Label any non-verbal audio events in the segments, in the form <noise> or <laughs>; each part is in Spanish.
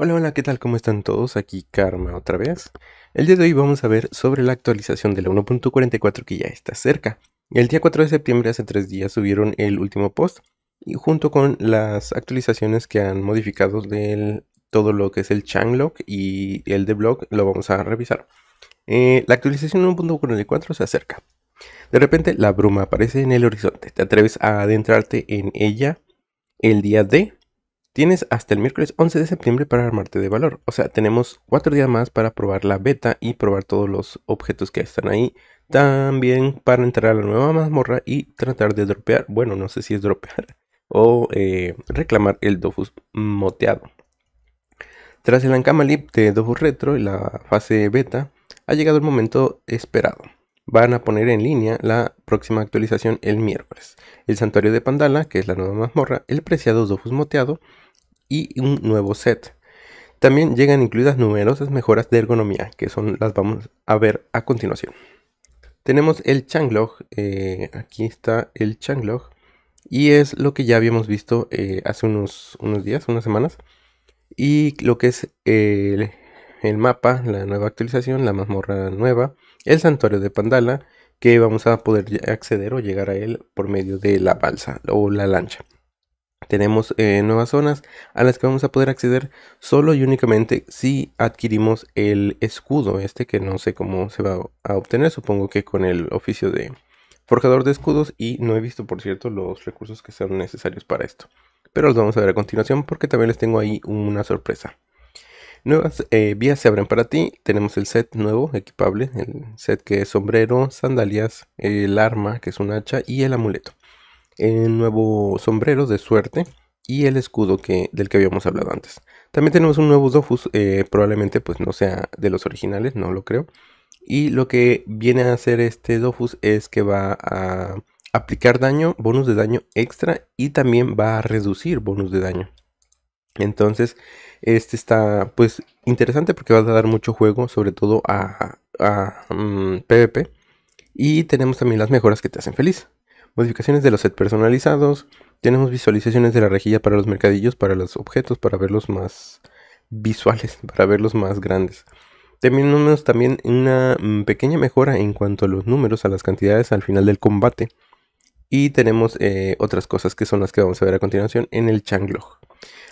Hola, hola, ¿qué tal? ¿Cómo están todos? Aquí Karma otra vez. El día de hoy vamos a ver sobre la actualización de la 1.44 que ya está cerca. El día 4 de septiembre, hace tres días, subieron el último post y junto con las actualizaciones que han modificado del todo lo que es el changlog y el de blog, lo vamos a revisar. Eh, la actualización 1.44 se acerca. De repente la bruma aparece en el horizonte. Te atreves a adentrarte en ella el día de...? Tienes hasta el miércoles 11 de septiembre para armarte de valor. O sea, tenemos cuatro días más para probar la beta y probar todos los objetos que están ahí. También para entrar a la nueva mazmorra y tratar de dropear. Bueno, no sé si es dropear. <laughs> O eh, reclamar el Dofus moteado. Tras el Ankama Leap de Dofus Retro y la fase beta, ha llegado el momento esperado van a poner en línea la próxima actualización el miércoles. El santuario de Pandala, que es la nueva mazmorra, el preciado Dofus moteado y un nuevo set. También llegan incluidas numerosas mejoras de ergonomía, que son las vamos a ver a continuación. Tenemos el Changlog, eh, aquí está el Changlog, y es lo que ya habíamos visto eh, hace unos, unos, días, unas semanas. Y lo que es el, el mapa, la nueva actualización, la mazmorra nueva, el santuario de Pandala, que vamos a poder acceder o llegar a él por medio de la balsa o la lancha. Tenemos eh, nuevas zonas a las que vamos a poder acceder solo y únicamente si adquirimos el escudo, este que no sé cómo se va a obtener, supongo que con el oficio de forjador de escudos y no he visto por cierto los recursos que son necesarios para esto. Pero los vamos a ver a continuación porque también les tengo ahí una sorpresa. Nuevas eh, vías se abren para ti. Tenemos el set nuevo, equipable. El set que es sombrero, sandalias, el arma, que es un hacha, y el amuleto. El nuevo sombrero de suerte y el escudo que, del que habíamos hablado antes. También tenemos un nuevo Dofus, eh, probablemente pues no sea de los originales, no lo creo. Y lo que viene a hacer este Dofus es que va a aplicar daño, bonus de daño extra y también va a reducir bonus de daño. Entonces, este está pues interesante porque va a dar mucho juego, sobre todo a, mm, PvP. Y tenemos también las mejoras que te hacen feliz. Modificaciones de los sets personalizados. Tenemos visualizaciones de la rejilla para los mercadillos, para los objetos, para verlos más visuales, <laughs> para verlos más grandes. Tenemos también una mm, pequeña mejora en cuanto a los números, a las cantidades al final del combate. Y tenemos eh, otras cosas que son las que vamos a ver a continuación en el Changlog.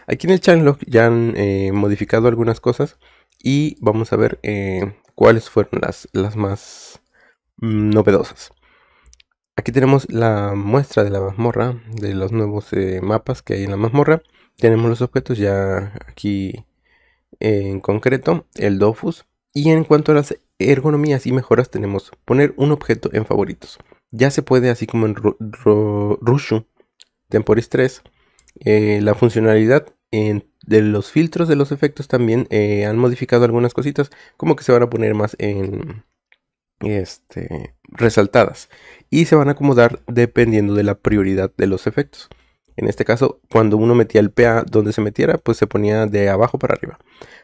Aquí en el changelog ya han eh, modificado algunas cosas y vamos a ver eh, cuáles fueron las, más mm, novedosas. Aquí tenemos la muestra de la mazmorra, de los nuevos eh, mapas que hay en la mazmorra. Tenemos los objetos ya aquí en concreto, el Dofus. Y en cuanto a las ergonomías y mejoras tenemos poner un objeto en favoritos. Ya se puede, así como en Rushu Temporis 3, eh, la funcionalidad de los filtros de los efectos también eh, han modificado algunas cositas, como que se van a poner más en este, resaltadas y se van a acomodar dependiendo de la prioridad de los efectos. En este caso, cuando uno metía el PA donde se metiera, pues se ponía de abajo para arriba.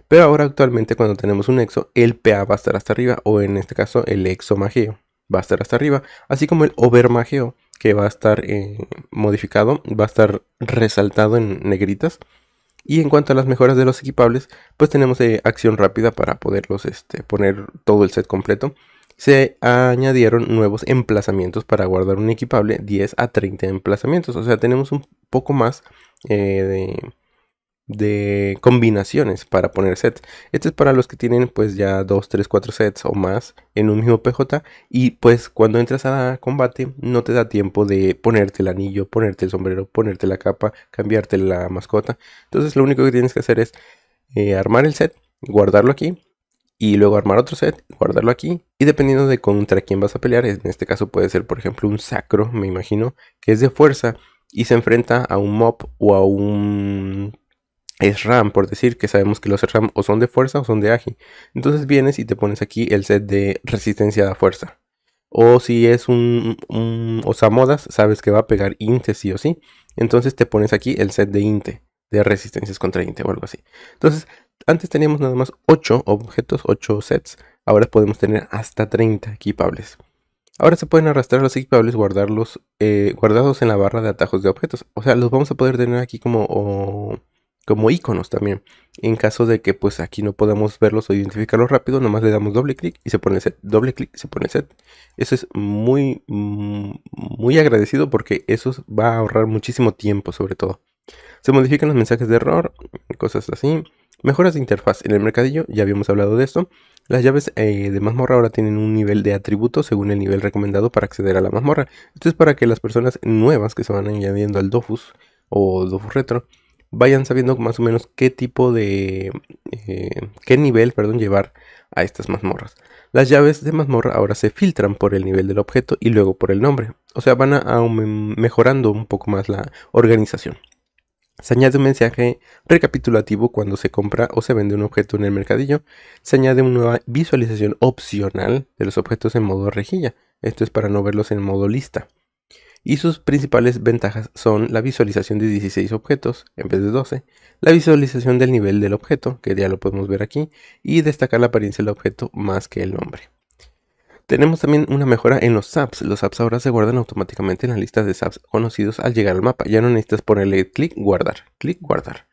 Pero ahora actualmente cuando tenemos un exo, el PA va a estar hasta arriba, o en este caso el exo mageo va a estar hasta arriba, así como el over mageo que va a estar eh, modificado, va a estar resaltado en negritas. Y en cuanto a las mejoras de los equipables, pues tenemos eh, acción rápida para poderlos este, poner todo el set completo. Se añadieron nuevos emplazamientos para guardar un equipable, 10 a 30 emplazamientos. O sea, tenemos un poco más eh, de de combinaciones para poner sets. Este es para los que tienen pues ya 2, 3, 4 sets o más en un mismo PJ y pues cuando entras a combate no te da tiempo de ponerte el anillo, ponerte el sombrero, ponerte la capa, cambiarte la mascota. Entonces lo único que tienes que hacer es eh, armar el set, guardarlo aquí y luego armar otro set, guardarlo aquí y dependiendo de contra quién vas a pelear, en este caso puede ser por ejemplo un sacro, me imagino, que es de fuerza y se enfrenta a un mob o a un es RAM, por decir que sabemos que los RAM o son de fuerza o son de AGI. Entonces vienes y te pones aquí el set de resistencia a fuerza. O si es un, un Osamodas, sabes que va a pegar INTE sí o sí. Entonces te pones aquí el set de INTE, de resistencias contra INTE o algo así. Entonces, antes teníamos nada más 8 objetos, 8 sets. Ahora podemos tener hasta 30 equipables. Ahora se pueden arrastrar los equipables guardarlos, eh, guardados en la barra de atajos de objetos. O sea, los vamos a poder tener aquí como como iconos también. En caso de que pues aquí no podamos verlos o identificarlos rápido, nomás le damos doble clic y se pone set, doble clic y se pone set. Eso es muy, mm, muy agradecido porque eso va a ahorrar muchísimo tiempo sobre todo. Se modifican los mensajes de error, cosas así. Mejoras de interfaz en el mercadillo, ya habíamos hablado de esto. Las llaves eh, de mazmorra ahora tienen un nivel de atributo según el nivel recomendado para acceder a la mazmorra. Esto es para que las personas nuevas que se van añadiendo al Dofus o Dofus Retro vayan sabiendo más o menos qué tipo de... Eh, qué nivel, perdón, llevar a estas mazmorras. Las llaves de mazmorra ahora se filtran por el nivel del objeto y luego por el nombre. O sea, van a, mejorando un poco más la organización. Se añade un mensaje recapitulativo cuando se compra o se vende un objeto en el mercadillo. Se añade una nueva visualización opcional de los objetos en modo rejilla. Esto es para no verlos en modo lista y sus principales ventajas son la visualización de 16 objetos en vez de 12, la visualización del nivel del objeto, que ya lo podemos ver aquí, y destacar la apariencia del objeto más que el nombre. Tenemos también una mejora en los apps. Los apps ahora se guardan automáticamente en la lista de saps conocidos al llegar al mapa. Ya no necesitas ponerle clic, guardar, clic, guardar.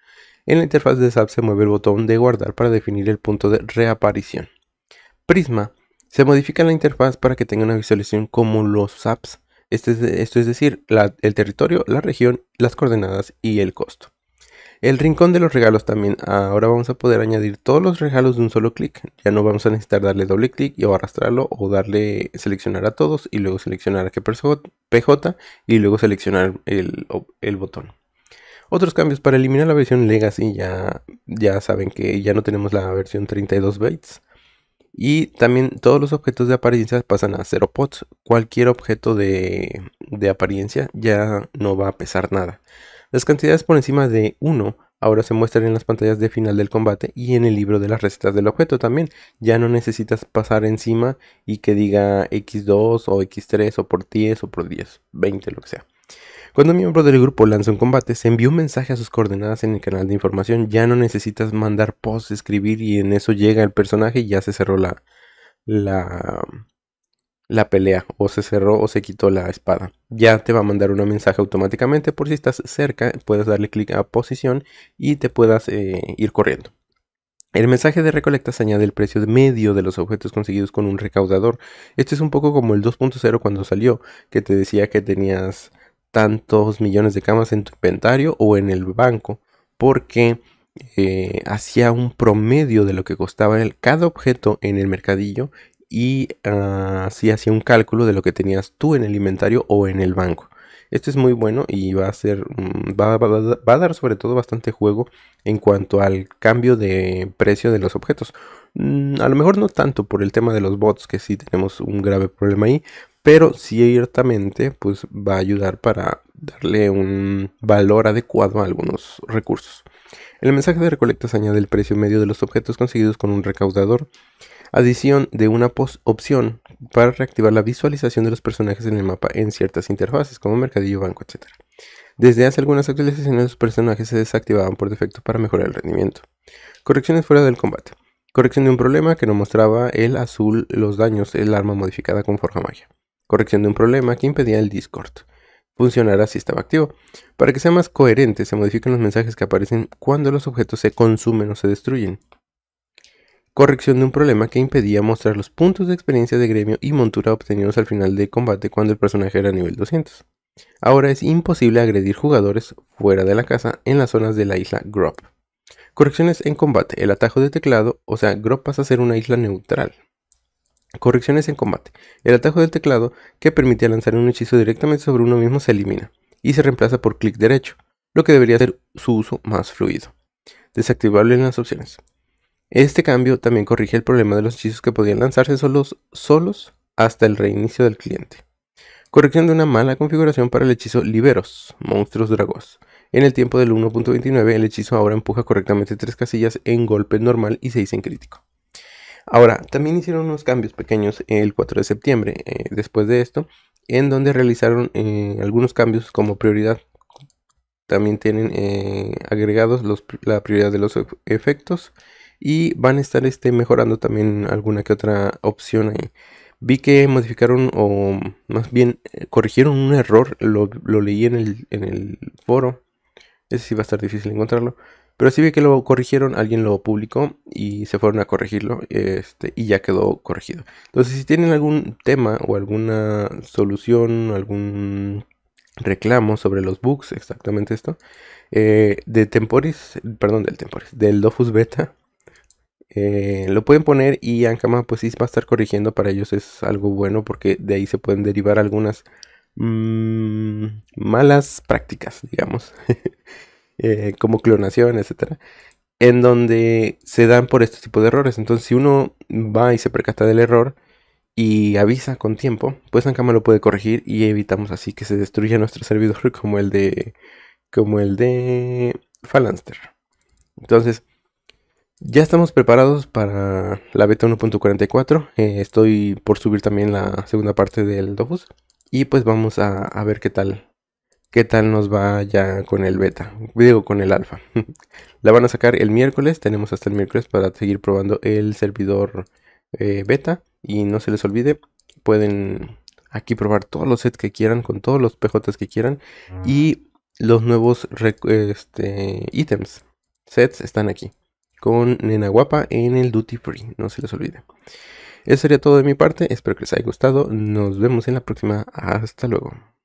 En la interfaz de SAP se mueve el botón de guardar para definir el punto de reaparición. Prisma. Se modifica la interfaz para que tenga una visualización como los apps este esto es decir, el territorio, la región, las coordenadas y el costo. El rincón de los regalos también. Ahora vamos a poder añadir todos los regalos de un solo clic. Ya no vamos a necesitar darle doble clic y o arrastrarlo o darle seleccionar a todos y luego seleccionar a qué PJ y luego seleccionar el, botón. Otros cambios para eliminar la versión Legacy ya, ya saben que ya no tenemos la versión 32 bytes. Y también todos los objetos de apariencia pasan a 0 pots. Cualquier objeto de, de apariencia ya no va a pesar nada. Las cantidades por encima de 1 ahora se muestran en las pantallas de final del combate y en el libro de las recetas del objeto también. Ya no necesitas pasar encima y que diga X2 o X3 o por 10 o por 10, 20, lo que sea. Cuando un miembro del grupo lanza un combate, se envía un mensaje a sus coordenadas en el canal de información. Ya no necesitas mandar post, escribir y en eso llega el personaje y ya se cerró la, la, la pelea o se cerró o se quitó la espada. Ya te va a mandar un mensaje automáticamente por si estás cerca, puedes darle clic a posición y te puedas eh, ir corriendo. El mensaje de recolectas añade el precio medio de los objetos conseguidos con un recaudador. Esto es un poco como el 2.0 cuando salió, que te decía que tenías tantos millones de camas en tu inventario o en el banco, porque eh, hacía un promedio de lo que costaba el, cada objeto en el mercadillo y así ah, hacía un cálculo de lo que tenías tú en el inventario o en el banco. Esto es muy bueno y va a ser mm, va, a dar sobre todo bastante juego en cuanto al cambio de precio de los objetos. Mm, a lo mejor no tanto por el tema de los bots que sí tenemos un grave problema ahí, pero ciertamente pues va a ayudar para darle un valor adecuado a algunos recursos. El mensaje de recolectas añade el precio medio de los objetos conseguidos con un recaudador, adición de una opción para reactivar la visualización de los personajes en el mapa en ciertas interfaces como mercadillo, banco, etc. Desde hace algunas actualizaciones los personajes se desactivaban por defecto para mejorar el rendimiento. Correcciones fuera del combate. Corrección de un problema que no mostraba el azul los daños del arma modificada con forja magia corrección de un problema que impedía el Discord funcionara si estaba activo. Para que sea más coherente, se modifican los mensajes que aparecen cuando los objetos se consumen o se destruyen. Corrección de un problema que impedía mostrar los puntos de experiencia de gremio y montura obtenidos al final del combate cuando el personaje era nivel 200. Ahora es imposible agredir jugadores fuera de la casa en las zonas de la isla Grop. Correcciones en combate. El atajo de teclado, o sea, Grop pasa a ser una isla neutral. Correcciones en combate. El atajo del teclado que permite lanzar un hechizo directamente sobre uno mismo se elimina y se reemplaza por clic derecho, lo que debería hacer su uso más fluido. Desactivable en las opciones. Este cambio también corrige el problema de los hechizos que podían lanzarse solos, solos hasta el reinicio del cliente. Corrección de una mala configuración para el hechizo Liberos, Monstruos Dragos. En el tiempo del 1.29 el hechizo ahora empuja correctamente tres casillas en golpe normal y 6 en crítico. Ahora, también hicieron unos cambios pequeños el 4 de septiembre, eh, después de esto, en donde realizaron eh, algunos cambios como prioridad. También tienen eh, agregados la prioridad de los efectos y van a estar este, mejorando también alguna que otra opción ahí. Vi que modificaron o más bien corrigieron un error, lo, leí en el, en el foro. Ese sí va a estar difícil encontrarlo. Pero sí vi que lo corrigieron, alguien lo publicó y se fueron a corregirlo este, y ya quedó corregido. Entonces, si tienen algún tema o alguna solución, algún reclamo sobre los bugs, exactamente esto, eh, de Temporis, perdón, del Temporis, del Dofus Beta, eh, lo pueden poner y Ankama pues sí va a estar corrigiendo para ellos es algo bueno porque de ahí se pueden derivar algunas mm, malas prácticas digamos <laughs> Eh, como clonación, etcétera, en donde se dan por este tipo de errores. Entonces, si uno va y se percata del error y avisa con tiempo, pues Ankama lo puede corregir y evitamos así que se destruya nuestro <laughs> servidor como el de como el de Falanster Entonces, ya estamos preparados para la beta 1.44. Eh, estoy por subir también la segunda parte del Dofus. Y pues vamos a ver qué tal qué tal nos va ya con el beta, digo con el alfa. <laughs> la van a sacar el miércoles, tenemos hasta el miércoles para seguir probando el servidor eh, beta. Y no se les olvide, pueden aquí probar todos los sets que quieran, con todos los PJs que quieran y los nuevos este, ítems. Sets están aquí, con Nena Guapa en el Duty Free, no se les olvide. Eso sería todo de mi parte, espero que les haya gustado, nos vemos en la próxima, hasta luego.